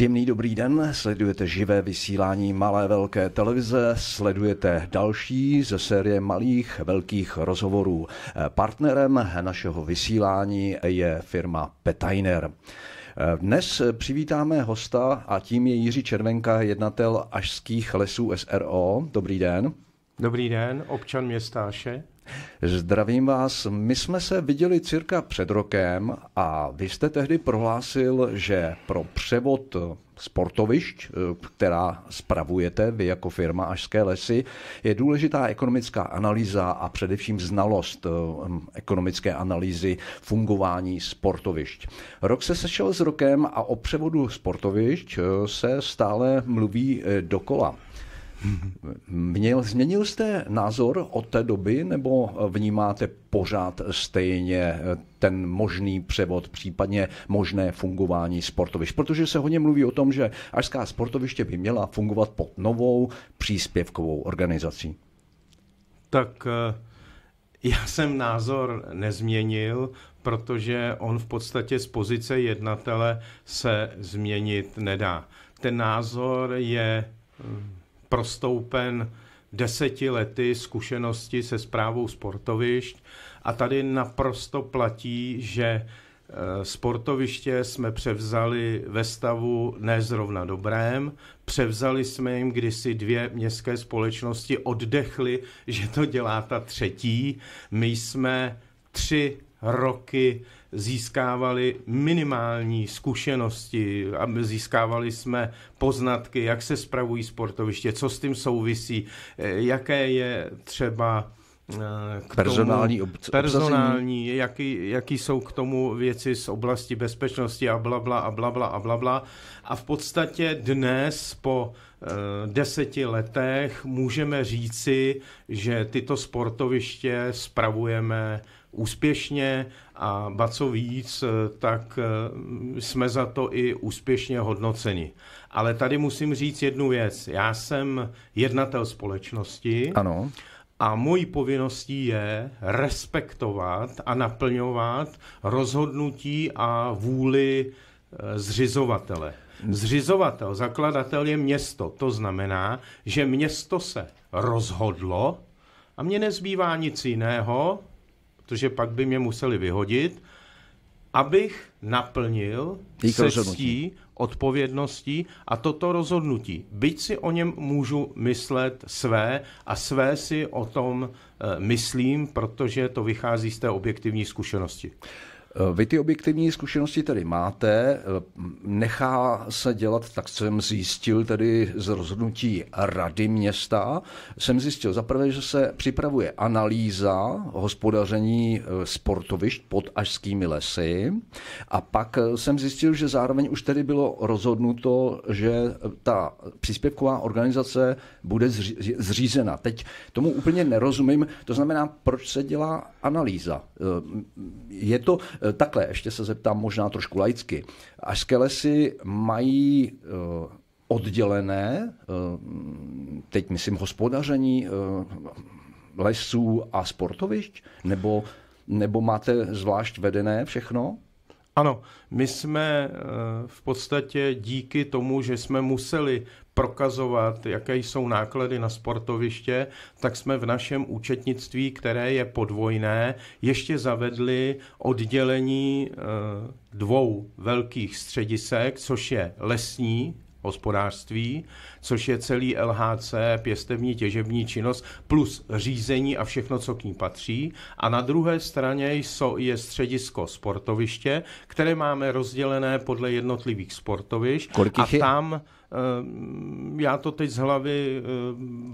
Příjemný dobrý den, sledujete živé vysílání Malé velké televize, sledujete další ze série malých velkých rozhovorů. Partnerem našeho vysílání je firma Petainer. Dnes přivítáme hosta a tím je Jiří Červenka, jednatel Ažských lesů SRO. Dobrý den. Dobrý den, občan města Aše. Zdravím vás. My jsme se viděli cirka před rokem a vy jste tehdy prohlásil, že pro převod sportovišť, která spravujete vy jako firma Ažské lesy, je důležitá ekonomická analýza a především znalost um, ekonomické analýzy fungování sportovišť. Rok se sešel s rokem a o převodu sportovišť uh, se stále mluví uh, dokola. Měl, změnil jste názor od té doby, nebo eh, vnímáte pořád stejně eh, ten možný převod, případně možné fungování sportovišť? Protože se hodně mluví o tom, že ažská sportoviště by měla fungovat pod novou příspěvkovou organizací. Tak eh, já jsem názor nezměnil, protože on v podstatě z pozice jednatele se změnit nedá. Ten názor je hm, prostoupen deseti lety zkušenosti se zprávou sportovišť a tady naprosto platí, že e, sportoviště jsme převzali ve stavu nezrovna dobrém. Převzali jsme jim kdysi dvě městské společnosti, oddechli, že to dělá ta třetí. My jsme tři roky získávali minimální zkušenosti, získávali jsme poznatky, jak se spravují sportoviště, co s tím souvisí, eh, jaké je třeba eh, k personální, tomu, obc- personální jaký, jaký jsou k tomu věci z oblasti bezpečnosti a blabla a blabla a blabla. A v podstatě dnes po eh, deseti letech můžeme říci, že tyto sportoviště spravujeme úspěšně a ba co víc, eh, tak eh, jsme za to i úspěšně hodnoceni. Ale tady musím říct jednu věc. Já jsem jednatel společnosti. Ano. A mojí povinností je respektovat a naplňovat rozhodnutí a vůli eh, zřizovatele. Zřizovatel, zakladatel je město. To znamená, že město se rozhodlo a mně nezbývá nic jiného, protože pak by mě museli vyhodit, abych naplnil cestí, odpovědností a toto rozhodnutí. Byť si o něm můžu myslet své a své si o tom eh, myslím, protože to vychází z té objektivní zkušenosti. Eh, vy ty objektivní zkušenosti tady máte, eh, nechá se dělat, tak jsem zjistil tedy z rozhodnutí Rady města, jsem zjistil zaprvé, že se připravuje analýza hospodaření eh, sportovišť pod Ažskými lesy a pak jsem zjistil, že zároveň už tedy bylo rozhodnuto, že ta příspěvková organizace bude zřízena. Teď tomu úplně nerozumím, to znamená, proč se dělá analýza. Je to, Eh, takhle, ještě se zeptám možná trošku laicky. Ažské lesy mají eh, oddělené, eh, teď myslím hospodaření lesů a sportovišť, nebo, nebo máte zvlášť vedené všechno? Ano, my jsme eh, v podstatě díky tomu, že jsme museli prokazovat, jaké jsou náklady na sportoviště, tak jsme v našem účetnictví, které je podvojné, ještě zavedli oddělení eh, dvou velkých středisek, což je lesní hospodářství, což je celý LHC, pěstevní těžební činnost, plus řízení a všechno, co k ní patří. A na druhé straně je středisko sportoviště, které máme rozdělené podle jednotlivých sportovišť. Kolik a tam eh, já to teď z hlavy, eh,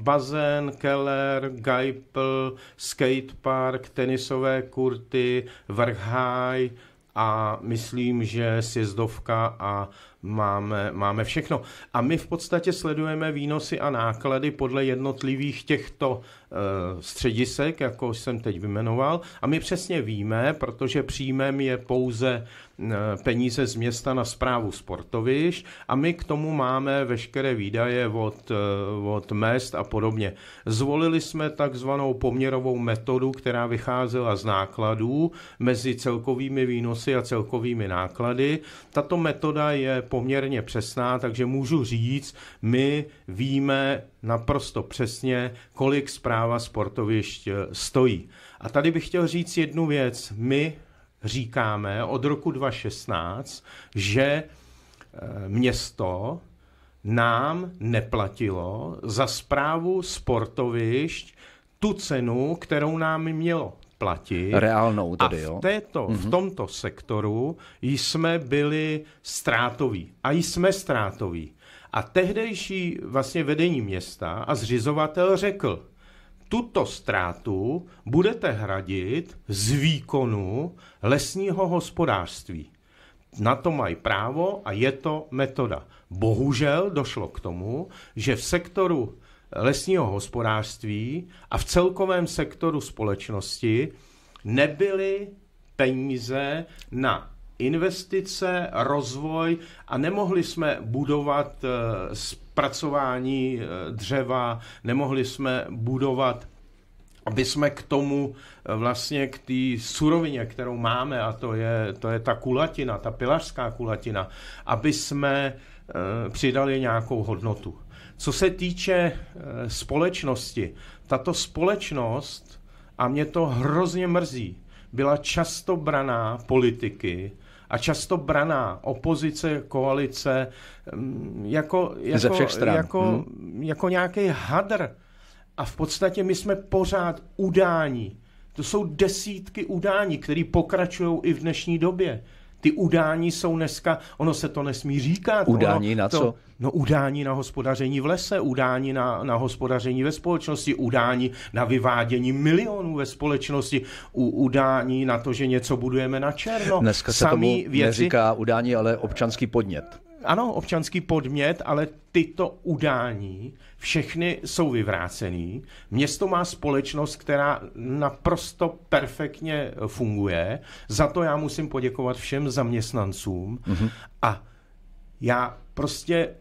bazén, keller, gajpl, skatepark, tenisové kurty, vrchhaj a myslím, že sjezdovka a máme, máme všechno. A my v podstatě sledujeme výnosy a náklady podle jednotlivých těchto eh, středisek, jako jsem teď vymenoval. A my přesně víme, protože příjmem je pouze Eh, peníze z města na zprávu sportovišť a my k tomu máme veškeré výdaje od, eh, od mest a podobně. Zvolili jsme takzvanou poměrovou metodu, která vycházela z nákladů mezi celkovými výnosy a celkovými náklady. Tato metoda je poměrně přesná, takže můžu říct, my víme naprosto přesně, kolik zpráva sportovišť eh, stojí. A tady bych chtěl říct jednu věc. My říkáme od roku 2016, že eh, město nám neplatilo za zprávu sportovišť tu cenu, kterou nám mělo platit. Reálnou tedy, jo. A v, této, mm-hmm. v tomto sektoru jsme byli ztrátoví. A jsme ztrátoví. A tehdejší vlastně vedení města a zřizovatel řekl, tuto ztrátu budete hradit z výkonu lesního hospodářství. Na to mají právo a je to metoda. Bohužel došlo k tomu, že v sektoru lesního hospodářství a v celkovém sektoru společnosti nebyly peníze na investice, rozvoj a nemohli jsme budovat eh, zpracování eh, dřeva, nemohli jsme budovat aby jsme k tomu eh, vlastně k té surovině, kterou máme, a to je, to je ta kulatina, ta pilařská kulatina, aby jsme eh, přidali nějakou hodnotu. Co se týče společnosti, tato společnost, a mě to hrozně mrzí, byla často braná politiky a často braná opozice, koalice, mm, jako, jako, jako, hmm. jako nějaký hadr. A v podstatě my jsme pořád udání. To jsou desítky udání, které pokračují i v dnešní době. Ty udání jsou dneska, ono se to nesmí říkat. Udání ono, na to, co? No udání na hospodaření v lese, udání na, na hospodaření ve společnosti, udání na vyvádění milionů ve společnosti, u, udání na to, že něco budujeme na černo. Dneska se Samý tomu věci... neříká udání, ale občanský podnět ano, občanský podmět, ale tyto udání všechny jsou vyvrácený. Město má společnost, která naprosto perfektně funguje. Za to já musím poděkovat všem zaměstnancům. Mm-hmm. A já prostě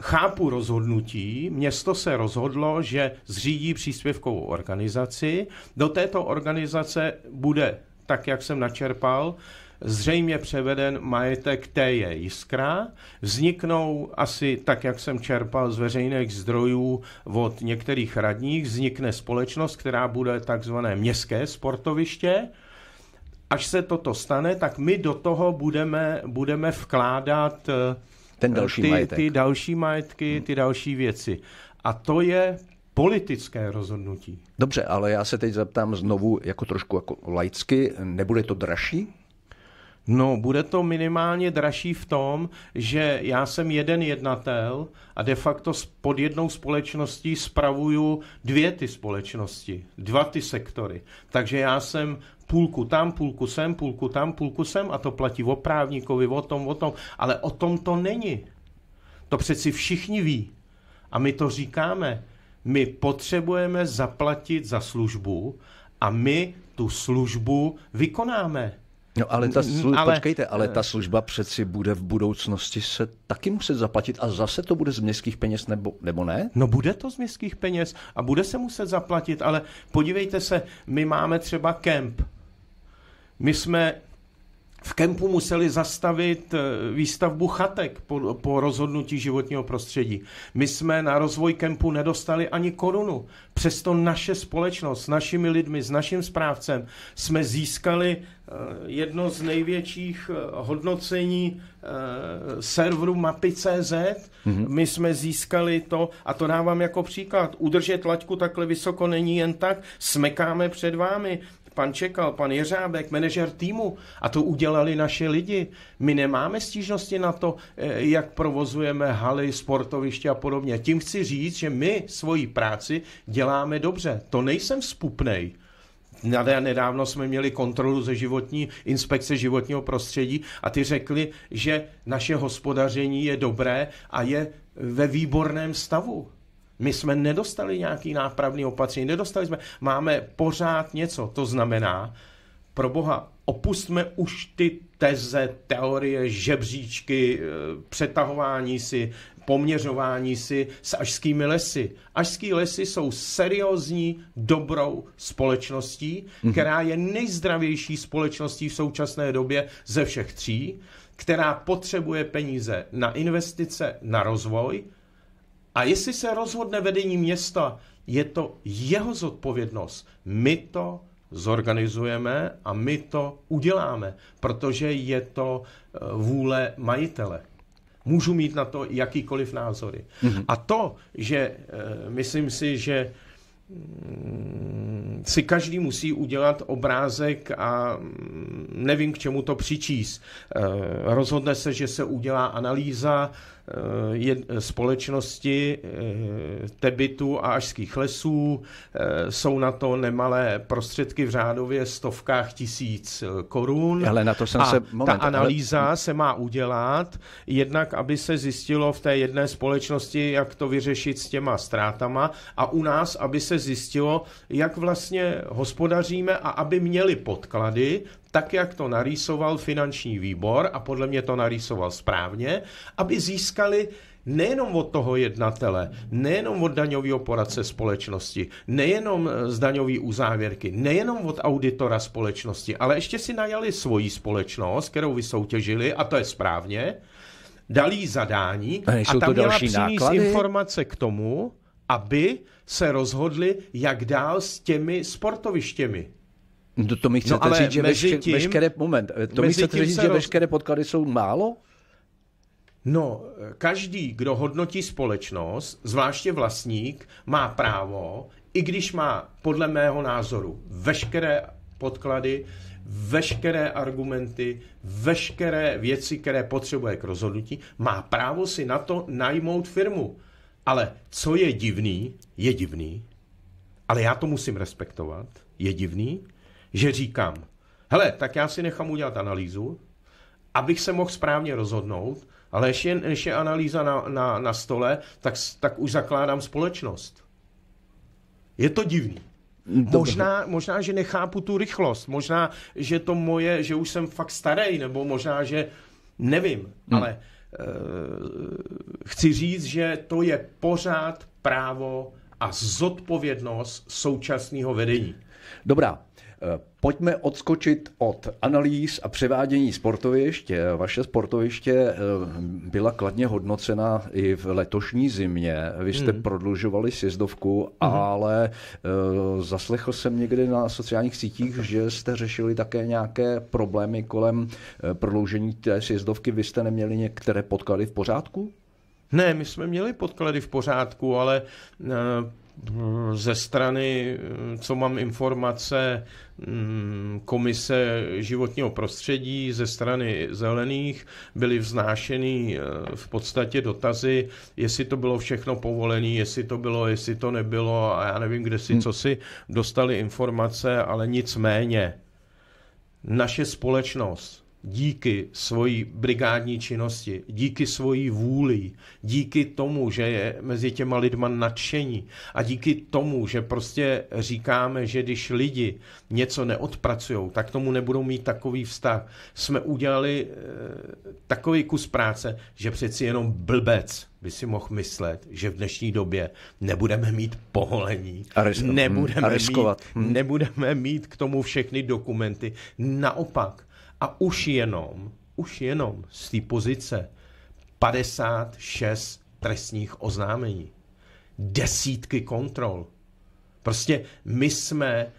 chápu rozhodnutí, město se rozhodlo, že zřídí příspěvkovou organizaci. Do této organizace bude, tak jak jsem načerpal, zřejmě převeden majetek je Jiskra. Vzniknou asi, tak jak jsem čerpal z veřejných zdrojů od některých radních, vznikne společnost, která bude takzvané městské sportoviště. Až se toto stane, tak my do toho budeme, budeme vkládat eh, ten další ty, majetek. ty další majetky, hmm. ty další věci. A to je politické rozhodnutí. Dobře, ale já se teď zeptám znovu jako trošku jako laicky, nebude to dražší? No, bude to minimálně dražší v tom, že já jsem jeden jednatel a de facto pod jednou společností spravuju dvě ty společnosti, dva ty sektory. Takže já jsem půlku tam, půlku sem, půlku tam, půlku sem a to platí o právníkovi, o tom, o tom. Ale o tom to není. To přeci všichni ví. A my to říkáme. My potřebujeme zaplatit za službu a my tu službu vykonáme. No ale ta, slu- mm, ale, počkejte, ale ta služba přeci bude v budoucnosti se taky muset zaplatit a zase to bude z městských peněz nebo, nebo ne? No bude to z městských peněz a bude se muset zaplatit, ale podívejte se, my máme třeba kemp. My jsme v kempu museli zastavit eh, výstavbu chatek po, po rozhodnutí životního prostředí. My jsme na rozvoj kempu nedostali ani korunu. Přesto naše společnost s našimi lidmi, s naším správcem jsme získali eh, jedno z největších eh, hodnocení serveru mapy.cz. Mm-hmm. My jsme získali to, a to dávám jako příklad, udržet laťku takhle vysoko není jen tak, smekáme před vámi pan Čekal, pan Jeřábek, manažer týmu a to udělali naši lidi. My nemáme stížnosti na to, eh, jak provozujeme haly, sportoviště a podobně. Tím chci říct, že my svoji práci děláme dobře. To nejsem spupnej. Nedávno jsme měli kontrolu ze životní inspekce životního prostředí a ty řekli, že naše hospodaření je dobré a je ve výborném stavu. My jsme nedostali nějaký nápravný opatření, nedostali jsme, máme pořád něco. To znamená, pro boha, opustme už ty teze, teorie, žebříčky, eh, přetahování si, poměřování si s ažskými lesy. Ažský lesy jsou seriózní, dobrou společností, mm-hmm. která je nejzdravější společností v současné době ze všech tří, která potřebuje peníze na investice, na rozvoj, a jestli se rozhodne vedení města, je to jeho zodpovědnost. My to zorganizujeme a my to uděláme, protože je to eh, vůle majitele. Můžu mít na to jakýkoliv názory. Mm-hmm. A to, že eh, myslím si, že mm, si každý musí udělat obrázek a mm, nevím, k čemu to přičíst. Eh, rozhodne se, že se udělá analýza, Eh, je, společnosti eh, Tebitu a Ažských lesů. Eh, jsou na to nemalé prostředky v řádově stovkách tisíc korun. Ale na to jsem a se... Moment, ta analýza ale... se má udělat, jednak aby se zjistilo v té jedné společnosti, jak to vyřešit s těma ztrátama a u nás, aby se zjistilo, jak vlastně hospodaříme a aby měli podklady tak, jak to narýsoval finanční výbor a podle mě to narýsoval správně, aby získali nejenom od toho jednatele, nejenom od daňového poradce společnosti, nejenom eh, z daňové uzávěrky, nejenom od auditora společnosti, ale ještě si najali svoji společnost, kterou vysoutěžili, a to je správně, dali jí zadání a, a tam měla přinést informace k tomu, aby se rozhodli, jak dál s těmi sportovištěmi. No to mi chcete no, ale říct, že veškeré, tím, veškeré, moment, to mi chcete říct, že roz... veškeré podklady jsou málo? No, každý, kdo hodnotí společnost, zvláště vlastník, má právo, i když má podle mého názoru veškeré podklady, veškeré argumenty, veškeré věci, které potřebuje k rozhodnutí, má právo si na to najmout firmu. Ale co je divný, je divný, ale já to musím respektovat, je divný, že říkám, hele, tak já si nechám udělat analýzu, abych se mohl správně rozhodnout, ale ještě, než je analýza na, na, na stole, tak, tak už zakládám společnost. Je to divný. Možná, možná, že nechápu tu rychlost, možná, že to moje, že už jsem fakt starý, nebo možná, že nevím, hmm. ale e, chci říct, že to je pořád právo a zodpovědnost současného vedení. Dobrá, Eh, pojďme odskočit od analýz a převádění sportoviště. Vaše sportoviště eh, byla kladně hodnocena i v letošní zimě. Vy jste hmm. prodlužovali sjezdovku, hmm. ale eh, zaslechl jsem někde na sociálních sítích, že jste řešili také nějaké problémy kolem prodloužení té sjezdovky. Vy jste neměli některé podklady v pořádku? Ne, my jsme měli podklady v pořádku, ale ze strany, co mám informace, mm, komise životního prostředí ze strany zelených byly vznášeny e, v podstatě dotazy, jestli to bylo všechno povolené, jestli to bylo, jestli to nebylo a já nevím, kde si, hm. co si dostali informace, ale nicméně naše společnost díky svojí brigádní činnosti, díky svojí vůli, díky tomu, že je mezi těma lidma nadšení a díky tomu, že prostě říkáme, že když lidi něco neodpracují, tak tomu nebudou mít takový vztah, jsme udělali e, takový kus práce, že přeci jenom blbec by si mohl myslet, že v dnešní době nebudeme mít povolení, nebudeme, Mít, nebudeme mít k tomu všechny dokumenty. Naopak, a už jenom, už jenom z té pozice 56 trestních oznámení, desítky kontrol. Prostě my jsme eh,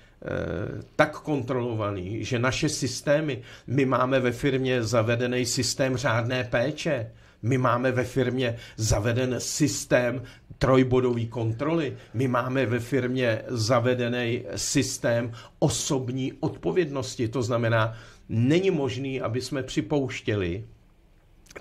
tak kontrolovaní, že naše systémy, my máme ve firmě zavedený systém řádné péče, my máme ve firmě zaveden systém trojbodové kontroly, my máme ve firmě zavedený systém osobní odpovědnosti, to znamená, není možný, aby jsme připouštěli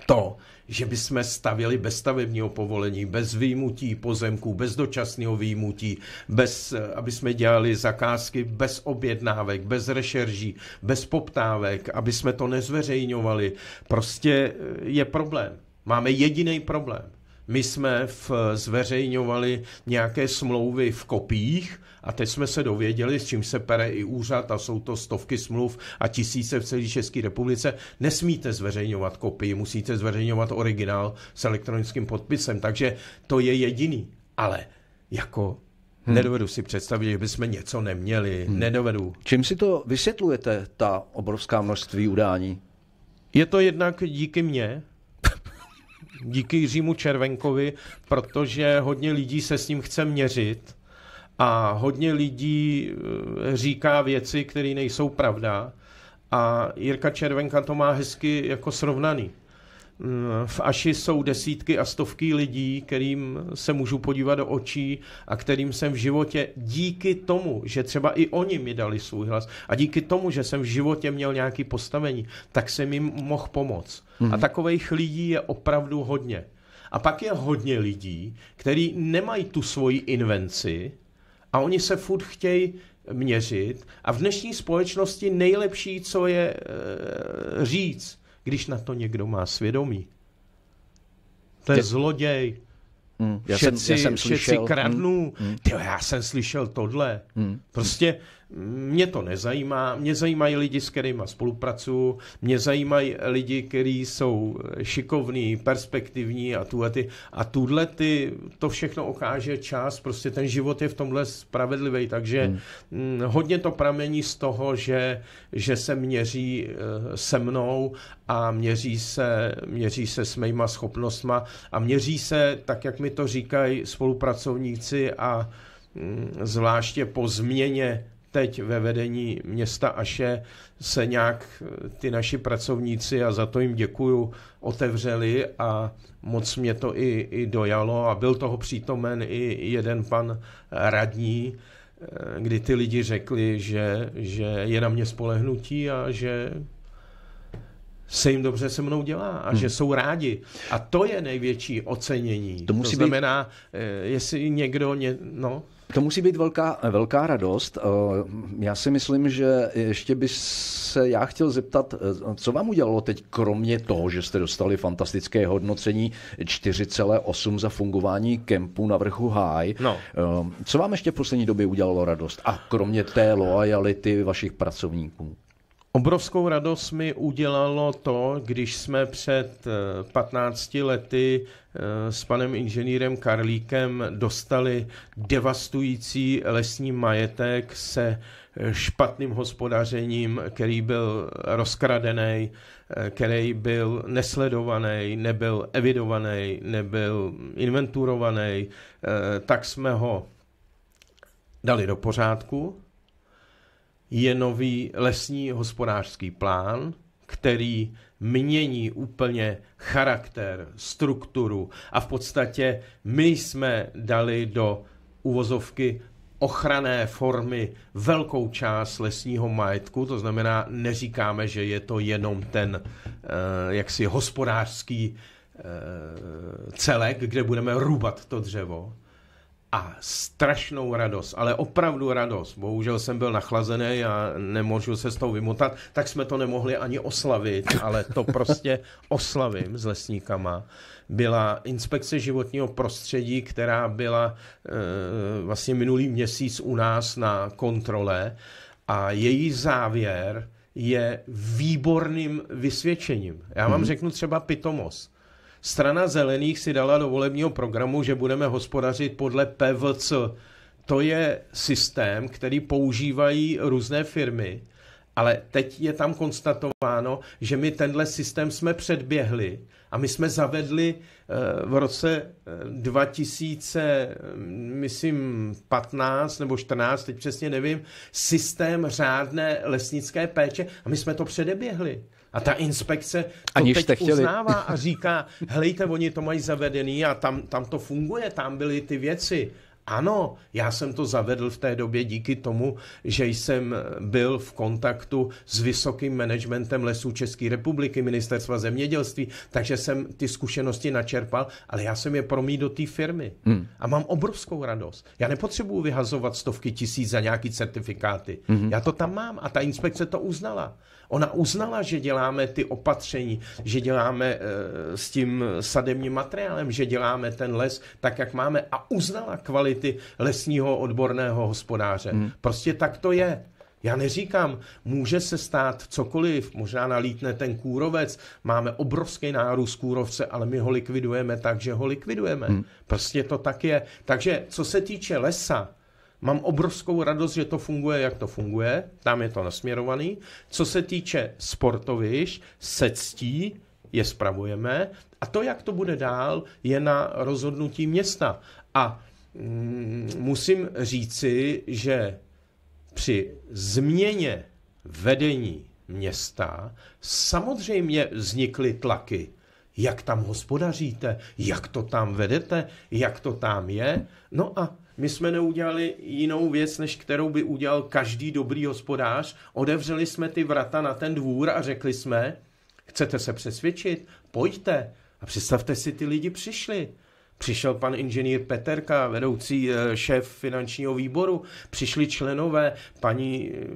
to, že by jsme stavili bez stavebního povolení, bez výjimutí pozemků, bez dočasného výjimutí, bez, eh, aby jsme dělali zakázky bez objednávek, bez rešerží, bez poptávek, aby jsme to nezveřejňovali. Prostě eh, je problém. Máme jediný problém. My jsme v, zveřejňovali nějaké smlouvy v kopiích a teď jsme se dověděli, s čím se pere i úřad a jsou to stovky smluv a tisíce v celé České republice. Nesmíte zveřejňovat kopii, musíte zveřejňovat originál s elektronickým podpisem, takže to je jediný. Ale jako Hmm. Nedovedu si představit, že bychom něco neměli. Hmm. Nedovedu. Čím si to vysvětlujete, ta obrovská množství udání? Je to jednak díky mně, díky Jiřímu Červenkovi, protože hodně lidí se s ním chce měřit a hodně lidí eh, říká věci, které nejsou pravda a Jirka Červenka to má hezky jako srovnaný. Eh, v Aši jsou desítky a stovky lidí, kterým se můžu podívat do očí a kterým jsem v životě díky tomu, že třeba i oni mi dali svůj hlas a díky tomu, že jsem v životě měl nějaké postavení, tak jsem jim mohl pomoct. Mm. A takových lidí je opravdu hodně. A pak je hodně lidí, kteří nemají tu svoji invenci a oni se furt chtějí měřit a v dnešní společnosti nejlepší, co je eh, říct, když na to někdo má svědomí. To je zloděj. Mm, já všetci, jsem, já jsem slyšel, všetci kradnú. Mm, mm. Tyjo, já jsem slyšel tohle. Mm, mm. prostě mě to nezajímá, mě zajímají lidi, s kterými spolupracuju, mě zajímají lidi, kteří jsou šikovní, perspektivní a tuhle ty, a tuhle ty, to všechno okáže čas, prostě ten život je v tomhle spravedlivý, takže hmm. Mm, hodně to pramení z toho, že, že se měří eh, se mnou a měří se, měří se s mýma schopnostma a měří se, tak jak mi to říkají spolupracovníci a mm, zvláště po změně teď ve vedení města Aše se nějak eh, ty naši pracovníci, a za to jim děkuju, otevřeli a moc mě to i, i dojalo a byl toho přítomen i jeden pan radní, eh, kdy ty lidi řekli, že, že je na mě spolehnutí a že se jim dobře se mnou dělá a hmm. že jsou rádi. A to je největší ocenění. To, musí to znamená, být... Eh, jestli někdo... Ně... No. To musí být velká, velká radost. Eh, já si myslím, že ještě by se já chtěl zeptat, eh, co vám udělalo teď, kromě toho, že jste dostali fantastické hodnocení 4,8 za fungování kempu na vrchu Háj. No. Eh, co vám ještě v poslední době udělalo radost? A kromě té loajality vašich pracovníků? Obrovskou radost mi udělalo to, když jsme před 15 eh, lety eh, s panem inženýrem Karlíkem dostali devastující lesní majetek se eh, špatným hospodařením, který byl rozkradený, který byl nesledovaný, nebyl evidovaný, nebyl inventurovaný, tak jsme ho dali do pořádku je nový lesní hospodářský plán, který mění úplně charakter, strukturu a v podstatě my jsme dali do uvozovky ochrané formy velkou část lesního majetku, to znamená, neříkáme, že je to jenom ten eh, jaksi hospodářský eh, celek, kde budeme rubat to dřevo, a strašnou radost, ale opravdu radost. Bohužel jsem byl nachlazený a nemůžu se s tou vymotat, tak jsme to nemohli ani oslavit, ale to prostě oslavím s lesníkama. Byla inspekce životního prostředí, která byla e, vlastně minulý měsíc u nás na kontrole a její závěr je výborným vysvědčením. Já vám hmm. řeknu třeba pitomost Strana zelených si dala do volebního programu, že budeme hospodařit podle PVC. To je systém, který používají různé firmy, ale teď je tam konstatováno, že my tenhle systém jsme předběhli a my jsme zavedli eh, v roce 2000, eh, mm, myslím, 15 nebo 14, teď přesně nevím, systém řádné lesnické péče a my jsme to předeběhli. A ta inspekce to Aniž teď chtěli. uznává a říká, helejte, oni to mají zavedený a tam, tam to funguje, tam byly ty věci. Ano, já jsem to zavedl v té době díky tomu, že jsem byl v kontaktu s vysokým managementem lesů České republiky, ministerstva zemědělství, takže jsem ty zkušenosti načerpal, ale já jsem je promít do té firmy. Hmm. A mám obrovskou radost. Já nepotřebuju vyhazovat stovky tisíc za nějaký certifikáty. Hmm. Já to tam mám a ta inspekce to uznala. Ona uznala, že děláme ty opatření, že děláme e, s tím sademním materiálem, že děláme ten les tak, jak máme a uznala kvalitu kvality lesního odborného hospodáře. Hmm. Prostě tak to je. Já neříkám, může se stát cokoliv, možná nalítne ten kůrovec, máme obrovský nárůst kůrovce, ale my ho likvidujeme tak, že ho likvidujeme. Hmm. Prostě to tak je. Takže co se týče lesa, mám obrovskou radost, že to funguje, jak to funguje, tam je to nasměrovaný. Co se týče sportoviš, se ctí, je spravujeme a to, jak to bude dál, je na rozhodnutí města. A Mm, musím říci, že při změně vedení města samozřejmě vznikly tlaky. Jak tam hospodaříte, jak to tam vedete, jak to tam je. No a my jsme neudělali jinou věc, než kterou by udělal každý dobrý hospodář. Odevřeli jsme ty vrata na ten dvůr a řekli jsme, chcete se přesvědčit, pojďte. A představte si, ty lidi přišli. Přišel pan inženýr Peterka, vedoucí eh, šéf finančního výboru, přišli členové, paní eh,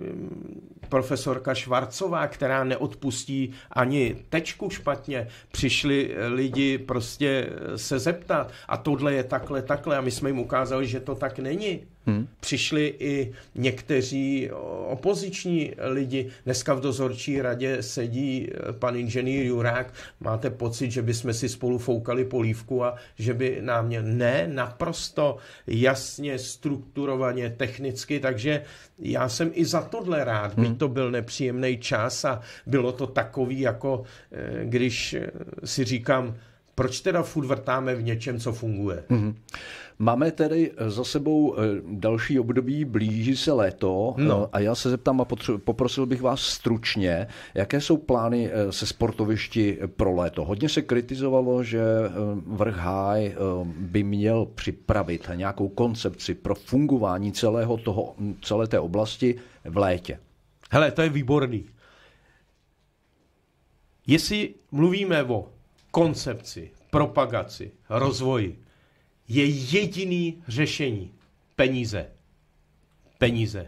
profesorka Švarcová, která neodpustí ani tečku špatně, přišli eh, lidi prostě se zeptat a tohle je takhle, takhle a my jsme jim ukázali, že to tak není. Hmm. Přišli i někteří opoziční lidi. Dneska v dozorčí radě sedí eh, pan inženýr Jurák. Máte pocit, že by jsme si spolu foukali polívku a že by nám mě... Ne, naprosto jasně, strukturovaně, technicky, takže já jsem i za tohle rád, hmm. byť to byl nepříjemný čas a bylo to takový, jako eh, když eh, si říkám, proč teda furt vrtáme v něčem, co funguje? Mm-hmm. Máme tedy eh, za sebou eh, další období, blíží se léto eh, no. a já se zeptám a potře- poprosil bych vás stručně, jaké jsou plány se sportovišti pro léto? Hodně se kritizovalo, že vrch Háj by měl připravit nějakou koncepci pro fungování celého toho, celé té oblasti v létě. Hele, to je výborný. Jestli mluvíme o koncepci, propagaci, rozvoji je jediný řešení. Peníze. Peníze.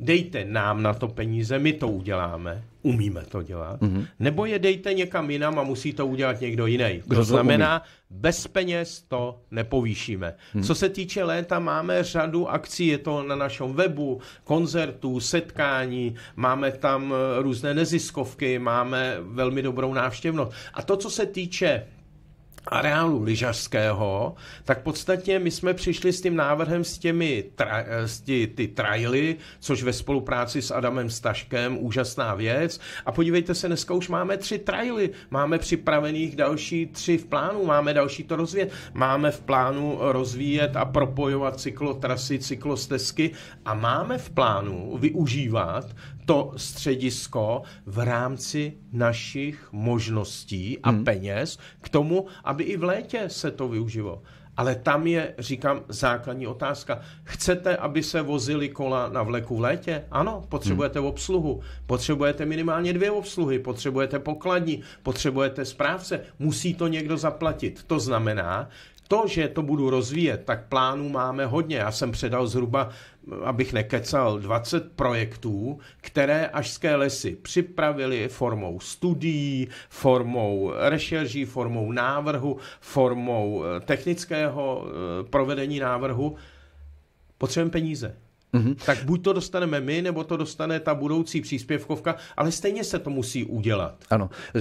Dejte nám na to peníze, my to uděláme umíme to dělat, mm-hmm. nebo je dejte někam jinam a musí to udělat někdo jiný. Kdo to znamená, umí? bez peněz to nepovýšíme. Mm-hmm. Co se týče léta, máme řadu akcí, je to na našem webu, koncertů, setkání, máme tam eh, různé neziskovky, máme velmi dobrou návštěvnost. A to, co se týče areálu lyžařského, tak v podstatě my jsme přišli s tím návrhem s těmi tra, s ty, ty traily, což ve spolupráci s Adamem Staškem, úžasná věc. A podívejte se, dneska už máme tři traily, máme připravených další tři v plánu, máme další to rozvíjet, máme v plánu rozvíjet a propojovat cyklotrasy, cyklostezky a máme v plánu využívat to středisko v rámci našich možností a hmm. peněz k tomu, aby i v létě se to využilo. Ale tam je, říkám, základní otázka. Chcete, aby se vozily kola na vleku v létě? Ano, potřebujete hmm. obsluhu, potřebujete minimálně dvě obsluhy, potřebujete pokladní, potřebujete správce, musí to někdo zaplatit. To znamená, to, že to budu rozvíjet, tak plánů máme hodně. Já jsem předal zhruba, abych nekecal, 20 projektů, které Ažské lesy připravili formou studií, formou rešerží, formou návrhu, formou eh, technického eh, provedení návrhu. Potřebujeme peníze. Mm-hmm. Tak buď to dostaneme my, nebo to dostane ta budoucí příspěvkovka, ale stejně se to musí udělat. Ano, eh,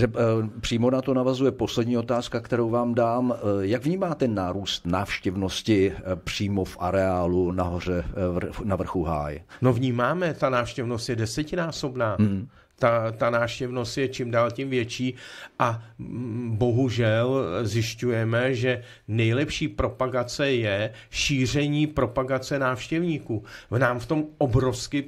přímo na to navazuje poslední otázka, kterou vám dám. Eh, jak vnímáte nárůst návštěvnosti eh, přímo v areálu nahoře na vrchu háje? No vnímáme, ta návštěvnost je desetinásobná. Mm-hmm ta, ta náštěvnost je čím dál tím větší a bohužel zjišťujeme, že nejlepší propagace je šíření propagace návštěvníků. V nám v tom obrovsky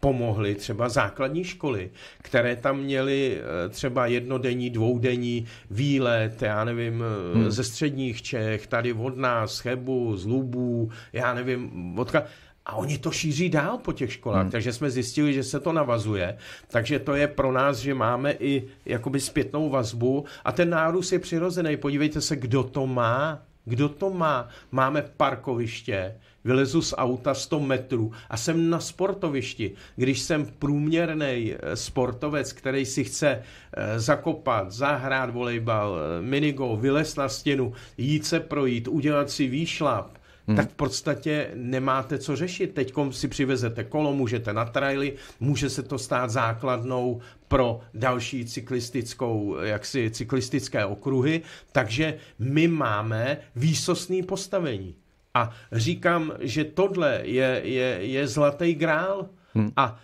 pomohly třeba základní školy, které tam měly e, třeba jednodenní, dvoudenní výlet, já nevím, e, hmm. ze středních Čech, tady od nás, z Chebu, z Lubů, já nevím, odkud. A oni to šíří dál po těch školách, hmm. takže jsme zjistili, že se to navazuje. Takže to je pro nás, že máme i jakoby zpětnou vazbu a ten nárůst je přirozený. Podívejte se, kdo to má. Kdo to má? Máme parkoviště, vylezu z auta 100 metrů a jsem na sportovišti. Když jsem průměrný eh, sportovec, který si chce eh, zakopat, zahrát volejbal, eh, minigo, vylez na stěnu, jít se projít, udělat si výšlap, hmm. tak v podstatě nemáte co řešit. Teď si přivezete kolo, můžete na traily, může se to stát základnou pro další cyklistickou, jaksi cyklistické okruhy, takže my máme výsostný postavení. A říkám, že tohle je, je, je zlatý grál hmm. a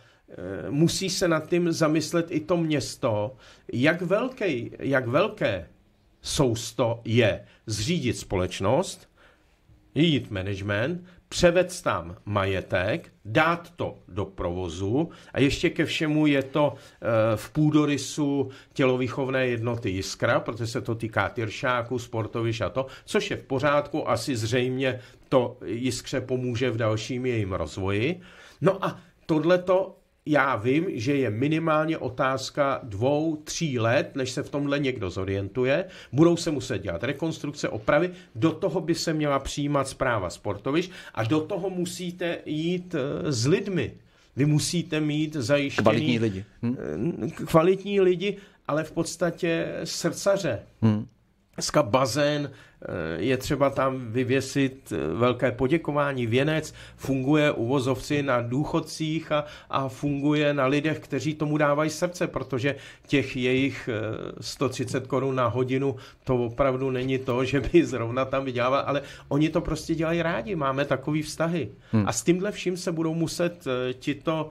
e, musí se nad tím zamyslet i to město, jak velké, jak velké sousto je zřídit společnost, jít management, převec tam majetek, dát to do provozu a ještě ke všemu je to eh, v půdorysu tělovýchovné jednoty Jiskra, protože se to týká tyršáků, sportoviš a to, což je v pořádku, asi zřejmě to Jiskře pomůže v dalším jejím rozvoji. No a tohleto já vím, že je minimálně otázka dvou, tří let, než se v tomhle někdo zorientuje. Budou se muset dělat rekonstrukce, opravy, do toho by se měla přijímat zpráva sportoviš a do toho musíte jít eh, s lidmi. Vy musíte mít zajištěný... Kvalitní lidi. Hm? Kvalitní lidi, ale v podstatě srdcaře. Hm? Dneska bazén Eh, je třeba tam vyvěsit eh, velké poděkování, věnec, funguje u vozovci na důchodcích a, a funguje na lidech, kteří tomu dávají srdce, protože těch jejich 130 eh, korun na hodinu to opravdu není to, že by zrovna tam vydělával, ale oni to prostě dělají rádi, máme takový vztahy. Hmm. A s tímhle vším se budou muset tito,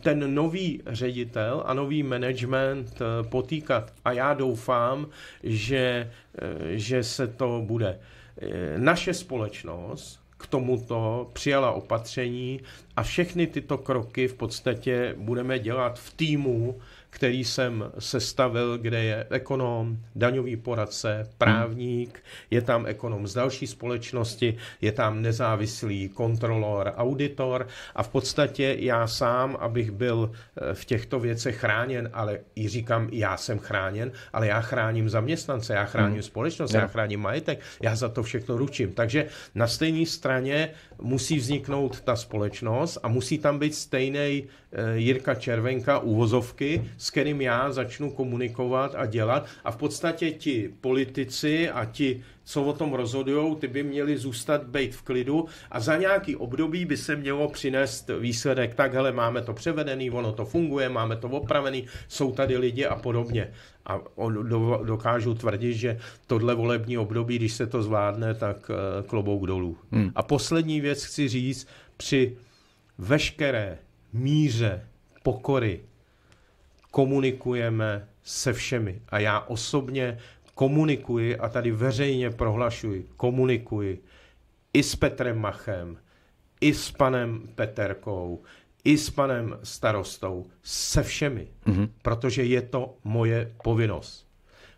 ten nový ředitel a nový management potýkat. A já doufám, že Eh, že se to bude. Eh, naše společnost k tomuto přijala opatření a všechny tyto kroky v podstatě budeme dělat v týmu který jsem sestavil, kde je ekonom, daňový poradce, právník, je tam ekonom z další společnosti, je tam nezávislý kontrolor, auditor a v podstatě já sám, abych byl eh, v těchto věcech chráněn, ale i říkám, já jsem chráněn, ale já chráním zaměstnance, já chráním hmm. společnost, já chráním majetek, já za to všechno ručím. Takže na stejné straně musí vzniknout ta společnost a musí tam být stejný Eh, Jirka Červenka uvozovky, s kterým já začnu komunikovat a dělat. A v podstatě ti politici a ti, co o tom rozhodují, ty by měli zůstat být v klidu a za nějaký období by se mělo přinést výsledek. Takhle máme to převedený, ono to funguje, máme to opravený, jsou tady lidi a podobně. A dokážu tvrdit, že tohle volební období, když se to zvládne, tak eh, klobouk dolů. Hmm. A poslední věc chci říct, při veškeré míře pokory komunikujeme se všemi. A já osobně komunikuji a tady veřejně prohlašuji, komunikuji i s Petrem Machem, i s panem Peterkou, i s panem starostou, se všemi, mm-hmm. protože je to moje povinnost.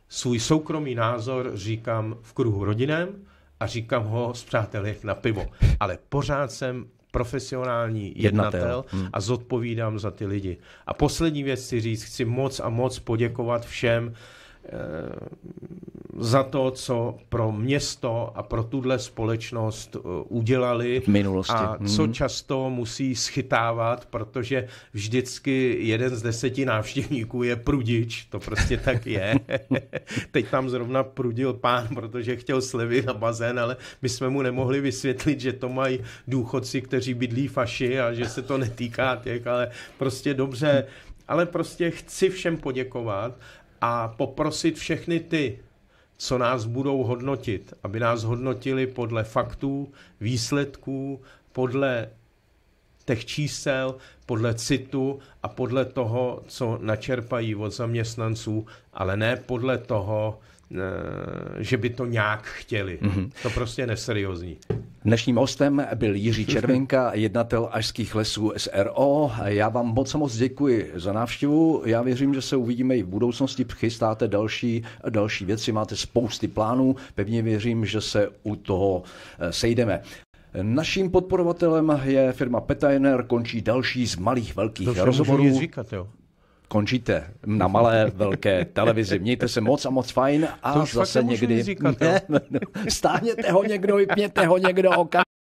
Svůj soukromý názor říkám v kruhu rodinem a říkám ho s přáteli na pivo, ale pořád jsem profesionální jednatel, jednatel. Hmm. a zodpovídám za ty lidi. A poslední věc chci říct, chci moc a moc poděkovat všem, eh, za to, co pro město a pro tuhle společnost uh, udělali v minulosti. a co hmm. často musí schytávat, protože vždycky jeden z deseti návštěvníků je prudič, to prostě tak je. Teď tam zrovna prudil pán, protože chtěl slevy na bazén, ale my jsme mu nemohli vysvětlit, že to mají důchodci, kteří bydlí faši a že se to netýká těch, ale prostě dobře. Hmm. Ale prostě chci všem poděkovat a poprosit všechny ty co nás budou hodnotit, aby nás hodnotili podle faktů, výsledků, podle těch čísel, podle citu a podle toho, co načerpají od zaměstnanců, ale ne podle toho, Eh, že by to nějak chtěli. Mm-hmm. To prostě neseriózní. Dnešním hostem byl Jiří Červenka, jednatel Ažských lesů SRO. Já vám moc moc děkuji za návštěvu. Já věřím, že se uvidíme i v budoucnosti. Chystáte další, další věci, máte spousty plánů. Pevně věřím, že se u toho eh, sejdeme. Naším podporovatelem je firma Petainer, končí další z malých velkých to rozhovorů. Říkat, jo končíte na malé, velké televizi. Mějte se moc a moc fajn a to už zase někdy... Říkat, ne, stáhněte ho někdo, vypněte ho někdo okamžitě